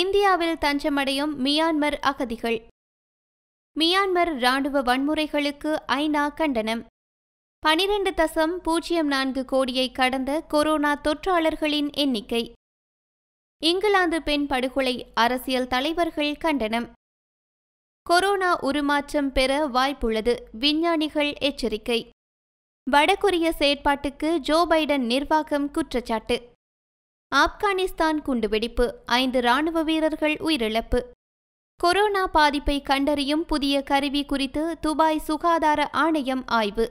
இந்தியாவில் தஞ்சமடையும் மியான்மர் அகதிகள் மியான்மர் இராணுவ வன்முறைகளுக்கு ஐநா கண்டனம் பனிரெண்டு தசம் பூஜ்ஜியம் நான்கு கோடியை கடந்த கொரோனா தொற்றாளர்களின் எண்ணிக்கை இங்கிலாந்து பெண் படுகொலை அரசியல் தலைவர்கள் கண்டனம் கொரோனா உருமாற்றம் பெற வாய்ப்புள்ளது விஞ்ஞானிகள் எச்சரிக்கை வடகொரிய செயற்பாட்டுக்கு ஜோ பைடன் நிர்வாகம் குற்றச்சாட்டு ஆப்கானிஸ்தான் குண்டுவெடிப்பு ஐந்து ராணுவ வீரர்கள் உயிரிழப்பு கொரோனா பாதிப்பை கண்டறியும் புதிய கருவி குறித்து துபாய் சுகாதார ஆணையம் ஆய்வு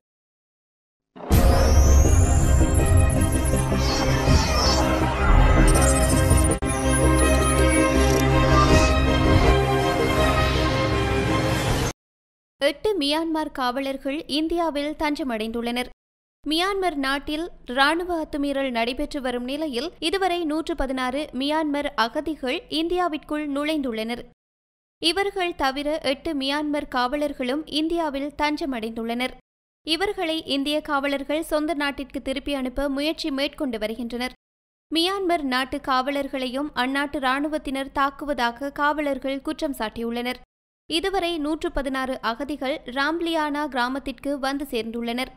எட்டு மியான்மர் காவலர்கள் இந்தியாவில் தஞ்சமடைந்துள்ளனர் மியான்மர் நாட்டில் ராணுவ அத்துமீறல் நடைபெற்று வரும் நிலையில் இதுவரை நூற்று பதினாறு மியான்மர் அகதிகள் இந்தியாவிற்குள் நுழைந்துள்ளனர் இவர்கள் தவிர எட்டு மியான்மர் காவலர்களும் இந்தியாவில் தஞ்சமடைந்துள்ளனர் இவர்களை இந்திய காவலர்கள் சொந்த நாட்டிற்கு திருப்பி அனுப்ப முயற்சி மேற்கொண்டு வருகின்றனர் மியான்மர் நாட்டு காவலர்களையும் அந்நாட்டு ராணுவத்தினர் தாக்குவதாக காவலர்கள் குற்றம் சாட்டியுள்ளனர் இதுவரை நூற்று பதினாறு அகதிகள் ராம்லியானா கிராமத்திற்கு வந்து சேர்ந்துள்ளனர்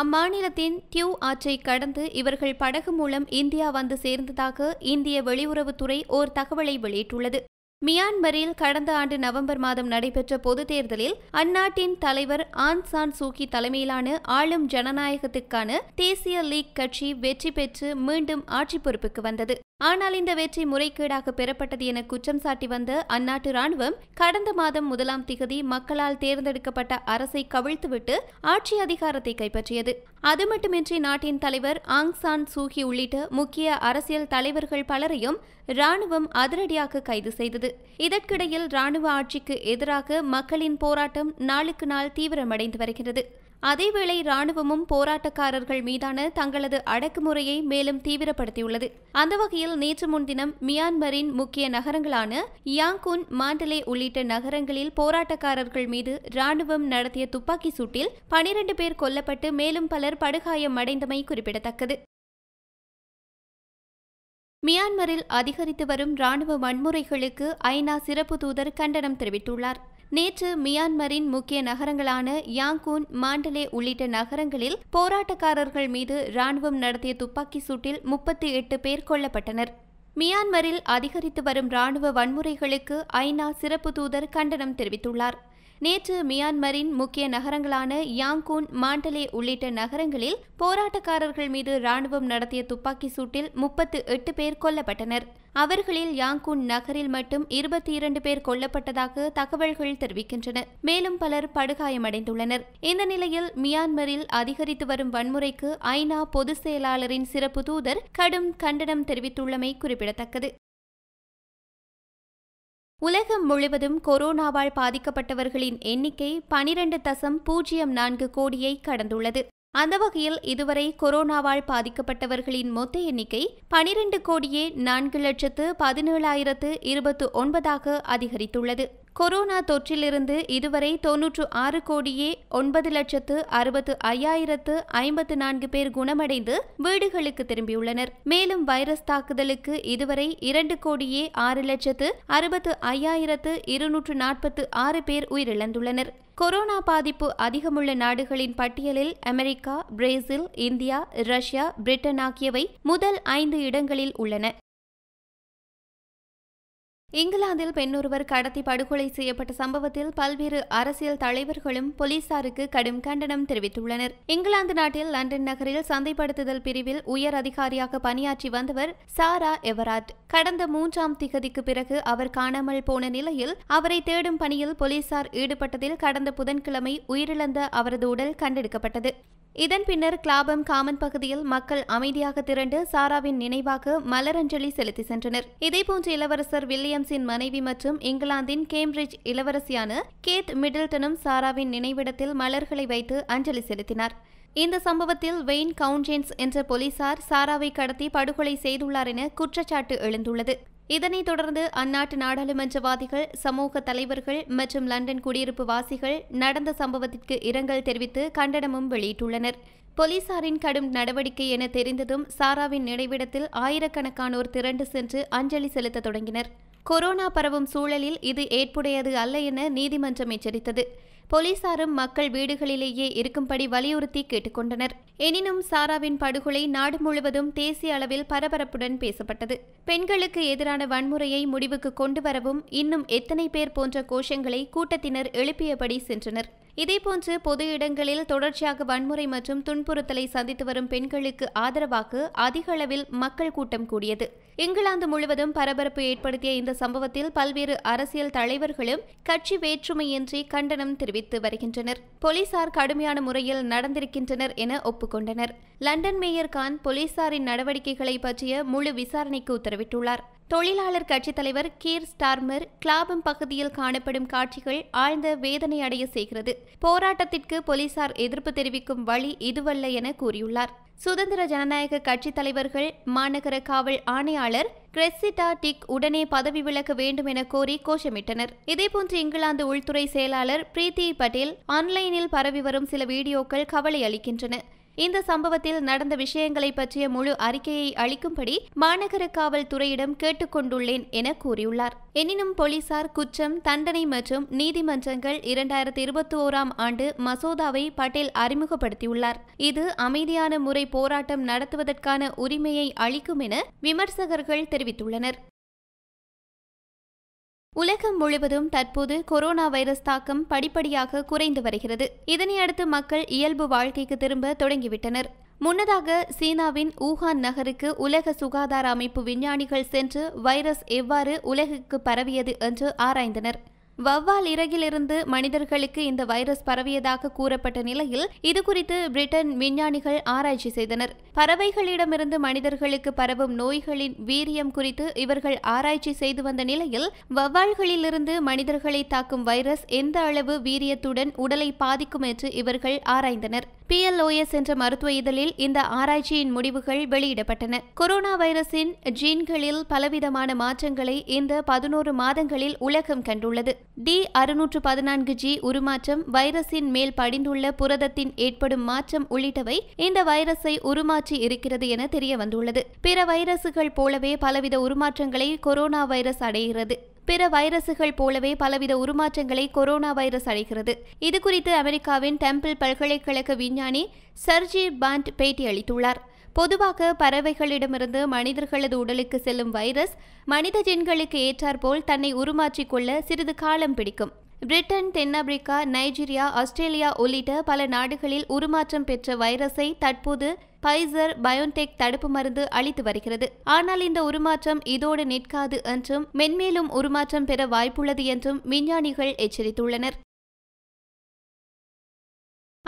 அம்மாநிலத்தின் டியூ ஆற்றை கடந்து இவர்கள் படகு மூலம் இந்தியா வந்து சேர்ந்ததாக இந்திய வெளியுறவுத்துறை ஓர் தகவலை வெளியிட்டுள்ளது மியான்மரில் கடந்த ஆண்டு நவம்பர் மாதம் நடைபெற்ற பொதுத் தேர்தலில் அந்நாட்டின் தலைவர் ஆன் சான் சூகி தலைமையிலான ஆளும் ஜனநாயகத்திற்கான தேசிய லீக் கட்சி வெற்றி பெற்று மீண்டும் ஆட்சி பொறுப்புக்கு வந்தது ஆனால் இந்த வெற்றி முறைகேடாக பெறப்பட்டது என குற்றம் சாட்டி வந்த அந்நாட்டு ராணுவம் கடந்த மாதம் முதலாம் திகதி மக்களால் தேர்ந்தெடுக்கப்பட்ட அரசை கவிழ்த்துவிட்டு ஆட்சி அதிகாரத்தை கைப்பற்றியது அது மட்டுமின்றி நாட்டின் தலைவர் ஆங் சான் சூகி உள்ளிட்ட முக்கிய அரசியல் தலைவர்கள் பலரையும் ராணுவம் அதிரடியாக கைது செய்தது இதற்கிடையில் ராணுவ ஆட்சிக்கு எதிராக மக்களின் போராட்டம் நாளுக்கு நாள் தீவிரமடைந்து வருகிறது அதேவேளை ராணுவமும் போராட்டக்காரர்கள் மீதான தங்களது அடக்குமுறையை மேலும் தீவிரப்படுத்தியுள்ளது அந்த வகையில் நேற்று முன்தினம் மியான்மரின் முக்கிய நகரங்களான யாங்குன் மாண்டலே உள்ளிட்ட நகரங்களில் போராட்டக்காரர்கள் மீது ராணுவம் நடத்திய துப்பாக்கி சூட்டில் பனிரண்டு பேர் கொல்லப்பட்டு மேலும் பலர் படுகாயம் அடைந்தமை குறிப்பிடத்தக்கது மியான்மரில் அதிகரித்து வரும் ராணுவ வன்முறைகளுக்கு ஐநா சிறப்பு தூதர் கண்டனம் தெரிவித்துள்ளார் நேற்று மியான்மரின் முக்கிய நகரங்களான யாங்கூன் மாண்டலே உள்ளிட்ட நகரங்களில் போராட்டக்காரர்கள் மீது ராணுவம் நடத்திய துப்பாக்கி சூட்டில் முப்பத்தி எட்டு பேர் கொல்லப்பட்டனர் மியான்மரில் அதிகரித்து வரும் ராணுவ வன்முறைகளுக்கு ஐநா சிறப்பு தூதர் கண்டனம் தெரிவித்துள்ளார் நேற்று மியான்மரின் முக்கிய நகரங்களான யாங்கூன் மாண்டலே உள்ளிட்ட நகரங்களில் போராட்டக்காரர்கள் மீது ராணுவம் நடத்திய துப்பாக்கி சூட்டில் முப்பத்து எட்டு பேர் கொல்லப்பட்டனர் அவர்களில் யாங்கூன் நகரில் மட்டும் இருபத்தி இரண்டு பேர் கொல்லப்பட்டதாக தகவல்கள் தெரிவிக்கின்றன மேலும் பலர் படுகாயமடைந்துள்ளனர் இந்த நிலையில் மியான்மரில் அதிகரித்து வரும் வன்முறைக்கு ஐநா பொதுச் செயலாளரின் சிறப்பு தூதர் கடும் கண்டனம் தெரிவித்துள்ளமை குறிப்பிடத்தக்கது உலகம் முழுவதும் கொரோனாவால் பாதிக்கப்பட்டவர்களின் எண்ணிக்கை பனிரெண்டு தசம் பூஜ்ஜியம் நான்கு கோடியை கடந்துள்ளது அந்த வகையில் இதுவரை கொரோனாவால் பாதிக்கப்பட்டவர்களின் மொத்த எண்ணிக்கை பனிரெண்டு கோடியே நான்கு லட்சத்து பதினேழாயிரத்து இருபத்து ஒன்பதாக அதிகரித்துள்ளது கொரோனா தொற்றிலிருந்து இதுவரை தொன்னூற்று ஆறு கோடியே ஒன்பது லட்சத்து அறுபத்து ஐயாயிரத்து ஐம்பத்து நான்கு பேர் குணமடைந்து வீடுகளுக்கு திரும்பியுள்ளனர் மேலும் வைரஸ் தாக்குதலுக்கு இதுவரை இரண்டு கோடியே ஆறு லட்சத்து அறுபத்து ஐயாயிரத்து இருநூற்று நாற்பத்து ஆறு பேர் உயிரிழந்துள்ளனர் கொரோனா பாதிப்பு அதிகமுள்ள நாடுகளின் பட்டியலில் America Brazil India Russia Britain ஆகியவை முதல் ஐந்து இடங்களில் உள்ளன இங்கிலாந்தில் பெண்ணொருவர் கடத்தி படுகொலை செய்யப்பட்ட சம்பவத்தில் பல்வேறு அரசியல் தலைவர்களும் போலீசாருக்கு கடும் கண்டனம் தெரிவித்துள்ளனர் இங்கிலாந்து நாட்டில் லண்டன் நகரில் சந்தைப்படுத்துதல் பிரிவில் உயர் அதிகாரியாக பணியாற்றி வந்தவர் சாரா எவராட் கடந்த மூன்றாம் திகதிக்கு பிறகு அவர் காணாமல் போன நிலையில் அவரை தேடும் பணியில் போலீசார் ஈடுபட்டதில் கடந்த புதன்கிழமை உயிரிழந்த அவரது உடல் கண்டெடுக்கப்பட்டது இதன் பின்னர் கிளாபம் காமன் பகுதியில் மக்கள் அமைதியாக திரண்டு சாராவின் நினைவாக மலரஞ்சலி செலுத்தி சென்றனர் இதேபோன்று இளவரசர் வில்லியம்ஸின் மனைவி மற்றும் இங்கிலாந்தின் கேம்பிரிட்ஜ் இளவரசியான கேத் மிடில்டனும் சாராவின் நினைவிடத்தில் மலர்களை வைத்து அஞ்சலி செலுத்தினார் இந்த சம்பவத்தில் வெயின் கவுன்ஜென்ஸ் என்ற போலீசார் சாராவை கடத்தி படுகொலை செய்துள்ளார் என குற்றச்சாட்டு எழுந்துள்ளது இதனைத் தொடர்ந்து அந்நாட்டு நாடாளுமன்றவாதிகள் சமூக தலைவர்கள் மற்றும் லண்டன் குடியிருப்பு வாசிகள் நடந்த சம்பவத்திற்கு இரங்கல் தெரிவித்து கண்டனமும் வெளியிட்டுள்ளனர் போலீசாரின் கடும் நடவடிக்கை என தெரிந்ததும் சாராவின் நினைவிடத்தில் ஆயிரக்கணக்கானோர் திரண்டு சென்று அஞ்சலி செலுத்த தொடங்கினர் கொரோனா பரவும் சூழலில் இது ஏற்புடையது அல்ல என நீதிமன்றம் எச்சரித்தது போலீசாரும் மக்கள் வீடுகளிலேயே இருக்கும்படி வலியுறுத்தி கேட்டுக்கொண்டனர் எனினும் சாராவின் படுகொலை நாடு முழுவதும் தேசிய அளவில் பரபரப்புடன் பேசப்பட்டது பெண்களுக்கு எதிரான வன்முறையை முடிவுக்கு கொண்டு வரவும் இன்னும் எத்தனை பேர் போன்ற கோஷங்களை கூட்டத்தினர் எழுப்பியபடி சென்றனர் இதேபோன்று பொது இடங்களில் தொடர்ச்சியாக வன்முறை மற்றும் துன்புறுத்தலை சந்தித்து வரும் பெண்களுக்கு ஆதரவாக அதிக மக்கள் கூட்டம் கூடியது இங்கிலாந்து முழுவதும் பரபரப்பு ஏற்படுத்திய இந்த சம்பவத்தில் பல்வேறு அரசியல் தலைவர்களும் கட்சி வேற்றுமையின்றி கண்டனம் தெரிவித்து வருகின்றனர் போலீசார் கடுமையான முறையில் நடந்திருக்கின்றனர் என ஒப்புக்கொண்டனர் லண்டன் மேயர் கான் போலீசாரின் நடவடிக்கைகளை பற்றிய முழு விசாரணைக்கு உத்தரவிட்டுள்ளார் தொழிலாளர் கட்சித் தலைவர் கீர் ஸ்டார்மர் கிளாபம் பகுதியில் காணப்படும் காட்சிகள் ஆழ்ந்த வேதனை அடைய செய்கிறது போராட்டத்திற்கு போலீசார் எதிர்ப்பு தெரிவிக்கும் வழி இதுவல்ல என கூறியுள்ளார் சுதந்திர ஜனநாயக கட்சி தலைவர்கள் மாநகர காவல் ஆணையாளர் கிரெசிட்டா டிக் உடனே பதவி விலக வேண்டும் என கோரி கோஷமிட்டனர் இதேபோன்று இங்கிலாந்து உள்துறை செயலாளர் பிரீத்தி பட்டேல் ஆன்லைனில் பரவி வரும் சில வீடியோக்கள் கவலை அளிக்கின்றன இந்த சம்பவத்தில் நடந்த விஷயங்களை பற்றிய முழு அறிக்கையை அளிக்கும்படி மாநகர காவல்துறையிடம் கேட்டுக்கொண்டுள்ளேன் என கூறியுள்ளார் எனினும் போலீசார் குற்றம் தண்டனை மற்றும் நீதிமன்றங்கள் இரண்டாயிரத்தி இருபத்தி ஓராம் ஆண்டு மசோதாவை பட்டேல் அறிமுகப்படுத்தியுள்ளார் இது அமைதியான முறை போராட்டம் நடத்துவதற்கான உரிமையை அளிக்கும் என விமர்சகர்கள் தெரிவித்துள்ளனர் உலகம் முழுவதும் தற்போது கொரோனா வைரஸ் தாக்கம் படிப்படியாக குறைந்து வருகிறது இதனையடுத்து மக்கள் இயல்பு வாழ்க்கைக்கு திரும்ப தொடங்கிவிட்டனர் முன்னதாக சீனாவின் ஊஹான் நகருக்கு உலக சுகாதார அமைப்பு விஞ்ஞானிகள் சென்று வைரஸ் எவ்வாறு உலகுக்கு பரவியது என்று ஆராய்ந்தனர் வவ்வால் இறகிலிருந்து மனிதர்களுக்கு இந்த வைரஸ் பரவியதாக கூறப்பட்ட நிலையில் இதுகுறித்து பிரிட்டன் விஞ்ஞானிகள் ஆராய்ச்சி செய்தனர் பறவைகளிடமிருந்து மனிதர்களுக்கு பரவும் நோய்களின் வீரியம் குறித்து இவர்கள் ஆராய்ச்சி செய்து வந்த நிலையில் வவ்வால்களிலிருந்து மனிதர்களை தாக்கும் வைரஸ் எந்த அளவு வீரியத்துடன் உடலை பாதிக்கும் என்று இவர்கள் ஆராய்ந்தனர் பிஎல்ஓஎஸ் என்ற மருத்துவ இதழில் இந்த ஆராய்ச்சியின் முடிவுகள் வெளியிடப்பட்டன கொரோனா வைரஸின் ஜீன்களில் பலவிதமான மாற்றங்களை இந்த பதினோரு மாதங்களில் உலகம் கண்டுள்ளது டி அறுநூற்று பதினான்கு ஜி உருமாற்றம் வைரஸின் மேல் படிந்துள்ள புரதத்தின் ஏற்படும் மாற்றம் உள்ளிட்டவை இந்த வைரஸை உருமாற்றி இருக்கிறது என தெரிய வந்துள்ளது பிற வைரசுகள் போலவே பலவித உருமாற்றங்களை கொரோனா வைரஸ் அடைகிறது பிற வைரசுகள் போலவே பலவித உருமாற்றங்களை கொரோனா வைரஸ் அடைகிறது இதுகுறித்து அமெரிக்காவின் டெம்பிள் பல்கலைக்கழக விஞ்ஞானி சர்ஜி பாண்ட் பேட்டி அளித்துள்ளார் பொதுவாக பறவைகளிடமிருந்து மனிதர்களது உடலுக்கு செல்லும் வைரஸ் மனித ஜென்களுக்கு ஏற்றாற்போல் தன்னை உருமாற்றிக்கொள்ள சிறிது காலம் பிடிக்கும் பிரிட்டன் தென்னாப்பிரிக்கா நைஜீரியா ஆஸ்திரேலியா உள்ளிட்ட பல நாடுகளில் உருமாற்றம் பெற்ற வைரஸை தற்போது பைசர் பயோன்டெக் தடுப்பு மருந்து அளித்து வருகிறது ஆனால் இந்த உருமாற்றம் இதோடு நிற்காது என்றும் மென்மேலும் உருமாற்றம் பெற வாய்ப்புள்ளது என்றும் விஞ்ஞானிகள் எச்சரித்துள்ளனர்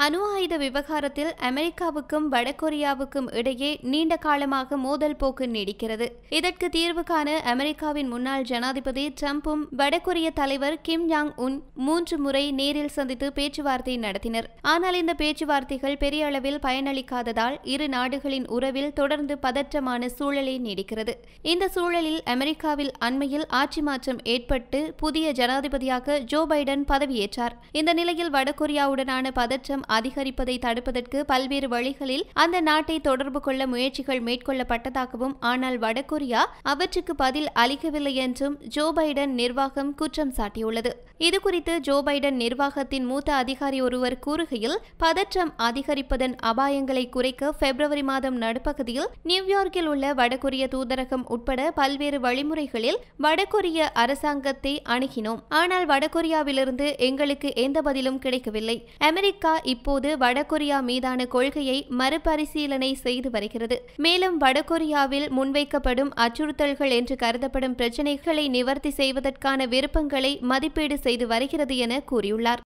அணு ஆயுத விவகாரத்தில் அமெரிக்காவுக்கும் வடகொரியாவுக்கும் இடையே நீண்ட காலமாக மோதல் போக்கு நீடிக்கிறது இதற்கு தீர்வு காண அமெரிக்காவின் முன்னாள் ஜனாதிபதி டிரம்பும் வடகொரிய தலைவர் கிம் யாங் உன் மூன்று முறை நேரில் சந்தித்து பேச்சுவார்த்தை நடத்தினர் ஆனால் இந்த பேச்சுவார்த்தைகள் பெரிய அளவில் பயனளிக்காததால் இரு நாடுகளின் உறவில் தொடர்ந்து பதற்றமான சூழலை நீடிக்கிறது இந்த சூழலில் அமெரிக்காவில் அண்மையில் ஆட்சி மாற்றம் ஏற்பட்டு புதிய ஜனாதிபதியாக ஜோ பைடன் பதவியேற்றார் இந்த நிலையில் வடகொரியாவுடனான பதற்றம் அதிகரிப்பதை தடுப்பதற்கு பல்வேறு வழிகளில் அந்த நாட்டை தொடர்பு கொள்ள முயற்சிகள் மேற்கொள்ளப்பட்டதாகவும் ஆனால் வடகொரியா அவற்றுக்கு பதில் அளிக்கவில்லை என்றும் ஜோ பைடன் நிர்வாகம் குற்றம் சாட்டியுள்ளது இதுகுறித்து ஜோ பைடன் நிர்வாகத்தின் மூத்த அதிகாரி ஒருவர் கூறுகையில் பதற்றம் அதிகரிப்பதன் அபாயங்களை குறைக்க பிப்ரவரி மாதம் நடுப்பகுதியில் நியூயார்க்கில் உள்ள வடகொரிய தூதரகம் உட்பட பல்வேறு வழிமுறைகளில் வடகொரிய அரசாங்கத்தை அணுகினோம் ஆனால் வடகொரியாவிலிருந்து எங்களுக்கு எந்த பதிலும் கிடைக்கவில்லை அமெரிக்கா இப்போது வடகொரியா மீதான கொள்கையை மறுபரிசீலனை செய்து வருகிறது மேலும் வடகொரியாவில் முன்வைக்கப்படும் அச்சுறுத்தல்கள் என்று கருதப்படும் பிரச்சினைகளை நிவர்த்தி செய்வதற்கான விருப்பங்களை மதிப்பீடு செய்ய செய்து வருகிறது என கூறியுள்ளார்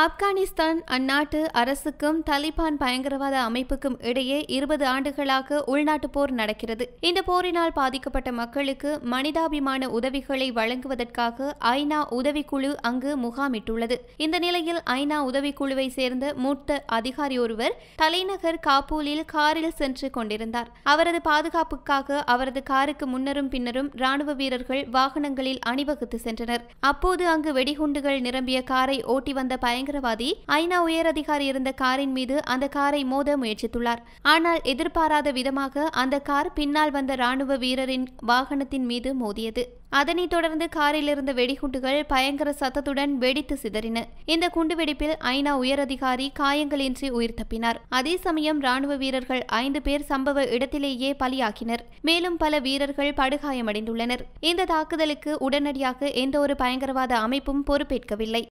ஆப்கானிஸ்தான் அந்நாட்டு அரசுக்கும் தலிபான் பயங்கரவாத அமைப்புக்கும் இடையே இருபது ஆண்டுகளாக உள்நாட்டு போர் நடக்கிறது இந்த போரினால் பாதிக்கப்பட்ட மக்களுக்கு மனிதாபிமான உதவிகளை வழங்குவதற்காக ஐநா உதவிக்குழு அங்கு முகாமிட்டுள்ளது இந்த நிலையில் ஐநா உதவிக்குழுவை சேர்ந்த மூத்த அதிகாரி ஒருவர் தலைநகர் காபூலில் காரில் சென்று கொண்டிருந்தார் அவரது பாதுகாப்புக்காக அவரது காருக்கு முன்னரும் பின்னரும் ராணுவ வீரர்கள் வாகனங்களில் அணிவகுத்து சென்றனர் அப்போது அங்கு வெடிகுண்டுகள் நிரம்பிய காரை ஓட்டி வந்த பயங்கரவாதி ஐநா உயரதிகாரி இருந்த காரின் மீது அந்த காரை மோத முயற்சித்துள்ளார் ஆனால் எதிர்பாராத விதமாக அந்த கார் பின்னால் வந்த ராணுவ வீரரின் வாகனத்தின் மீது மோதியது அதனைத் தொடர்ந்து காரில் இருந்த வெடிகுண்டுகள் பயங்கர சத்தத்துடன் வெடித்து சிதறின இந்த குண்டுவெடிப்பில் ஐநா உயரதிகாரி காயங்களின்றி உயிர் தப்பினார் அதே சமயம் ராணுவ வீரர்கள் ஐந்து பேர் சம்பவ இடத்திலேயே பலியாக்கினர் மேலும் பல வீரர்கள் படுகாயமடைந்துள்ளனர் இந்த தாக்குதலுக்கு உடனடியாக எந்த ஒரு பயங்கரவாத அமைப்பும் பொறுப்பேற்கவில்லை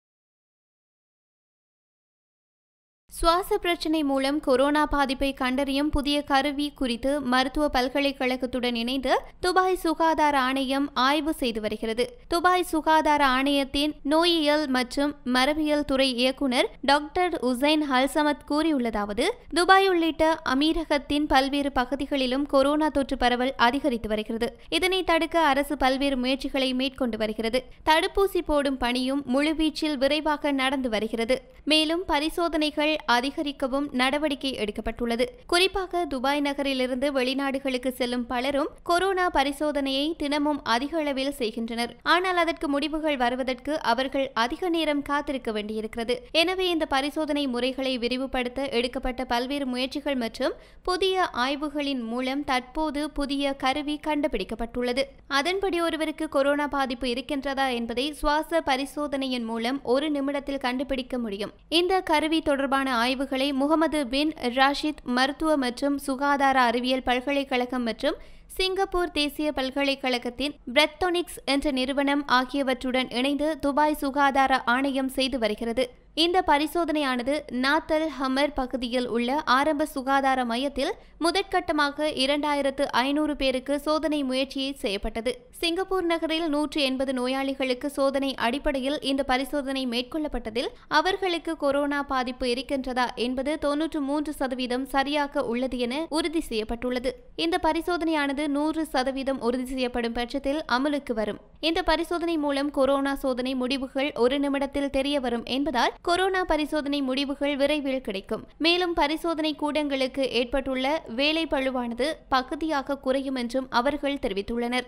சுவாச பிரச்சினை மூலம் கொரோனா பாதிப்பை கண்டறியும் புதிய கருவி குறித்து மருத்துவ பல்கலைக்கழகத்துடன் இணைந்து துபாய் சுகாதார ஆணையம் ஆய்வு செய்து வருகிறது துபாய் சுகாதார ஆணையத்தின் நோயியல் மற்றும் மரபியல் துறை இயக்குனர் டாக்டர் உசைன் ஹல்சமத் கூறியுள்ளதாவது துபாய் உள்ளிட்ட அமீரகத்தின் பல்வேறு பகுதிகளிலும் கொரோனா தொற்று பரவல் அதிகரித்து வருகிறது இதனை தடுக்க அரசு பல்வேறு முயற்சிகளை மேற்கொண்டு வருகிறது தடுப்பூசி போடும் பணியும் முழுவீச்சில் விரைவாக நடந்து வருகிறது மேலும் பரிசோதனைகள் அதிகரிக்கவும் நடவடிக்கை எடுக்கப்பட்டுள்ளது குறிப்பாக துபாய் நகரிலிருந்து வெளிநாடுகளுக்கு செல்லும் பலரும் கொரோனா பரிசோதனையை தினமும் அதிக அளவில் செய்கின்றனர் ஆனால் அதற்கு முடிவுகள் வருவதற்கு அவர்கள் அதிக நேரம் காத்திருக்க வேண்டியிருக்கிறது எனவே இந்த பரிசோதனை முறைகளை விரிவுபடுத்த எடுக்கப்பட்ட பல்வேறு முயற்சிகள் மற்றும் புதிய ஆய்வுகளின் மூலம் தற்போது புதிய கருவி கண்டுபிடிக்கப்பட்டுள்ளது அதன்படி ஒருவருக்கு கொரோனா பாதிப்பு இருக்கின்றதா என்பதை சுவாச பரிசோதனையின் மூலம் ஒரு நிமிடத்தில் கண்டுபிடிக்க முடியும் இந்த கருவி தொடர்பான தொடர்பான ஆய்வுகளை முகமது பின் ராஷித் மருத்துவ மற்றும் சுகாதார அறிவியல் பல்கலைக்கழகம் மற்றும் சிங்கப்பூர் தேசிய பல்கலைக்கழகத்தின் பிரத்தோனிக்ஸ் என்ற நிறுவனம் ஆகியவற்றுடன் இணைந்து துபாய் சுகாதார ஆணையம் செய்து வருகிறது இந்த பரிசோதனையானது நாத்தல் ஹமர் பகுதியில் உள்ள ஆரம்ப சுகாதார மையத்தில் முதற்கட்டமாக இரண்டாயிரத்து ஐநூறு பேருக்கு சோதனை முயற்சியை செய்யப்பட்டது சிங்கப்பூர் நகரில் நூற்று எண்பது நோயாளிகளுக்கு சோதனை அடிப்படையில் இந்த பரிசோதனை மேற்கொள்ளப்பட்டதில் அவர்களுக்கு கொரோனா பாதிப்பு இருக்கின்றதா என்பது தொன்னூற்று மூன்று சதவீதம் சரியாக உள்ளது என உறுதி செய்யப்பட்டுள்ளது இந்த பரிசோதனையானது ஆனது நூறு சதவீதம் உறுதி செய்யப்படும் பட்சத்தில் அமலுக்கு வரும் இந்த பரிசோதனை மூலம் கொரோனா சோதனை முடிவுகள் ஒரு நிமிடத்தில் தெரிய வரும் என்பதால் கொரோனா பரிசோதனை முடிவுகள் விரைவில் கிடைக்கும் மேலும் பரிசோதனை கூடங்களுக்கு ஏற்பட்டுள்ள வேலை பழுவானது பகுதியாக குறையும் என்றும் அவர்கள் தெரிவித்துள்ளனர்